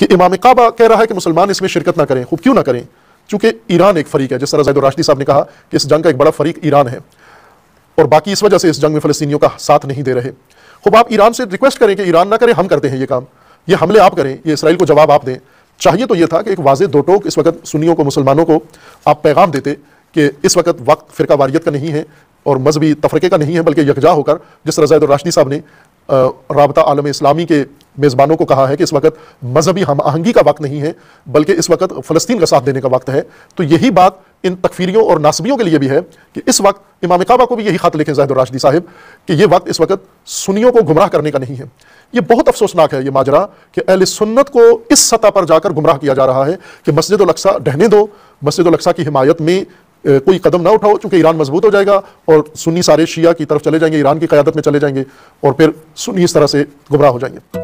कि इमाम काबा कह रहा है कि मुसलमान इसमें शिरकत ना करें खूब क्यों ना करें चूँकि ईरान एक फरीक है जिस तरह जैद साहब ने कहा कि इस जंग का एक बड़ा फरीक ईरान है और बाकी इस वजह से इस जंग में फ़लस्तियों का साथ नहीं दे रहे खूब आप ईरान से रिक्वेस्ट करें कि ईरान ना करें हम करते हैं ये काम ये हमले आप करें ये इसराइल को जवाब आप दें चाहिए तो ये था कि एक वाज दो टोक इस वक्त सुनियों को मुसलमानों को आप पैगाम देते कि इस वक्त वक्त फ़िरका वारियत का नहीं है और मजहबी तफरक़े का नहीं है बल्कि यकजा होकर जिस तरह राशदी साहब ने रबता आलम इस्लामी के मेज़बानों को कहा है कि इस वक्त मजहबी हम आहंगी का वक्त नहीं है बल्कि इस वक्त फ़लस्तीन का साथ देने का वक्त है तो यही बात इन तकफीरियों और नासबियों के लिए भी है कि इस वक्त इमाम काबा को भी यही ख़त लिखें जाहिद राशदी साहब कि यह वक्त इस वक्त सुनियों को गुमराह करने का नहीं है यह बहुत अफसोसनाक है यह माजरा कि अहल सुन्नत को इस सतह पर जाकर गुमराह किया जा रहा है कि मस्जिद अलक्सा ढहने दो मस्जिद अलक्सा की हिमायत में कोई कदम ना उठाओ चूंकि ईरान मजबूत हो जाएगा और सुन्नी सारे शिया की तरफ चले जाएंगे ईरान की क्यादत में चले जाएंगे और फिर सुन्नी इस तरह से गुमराह हो जाएंगे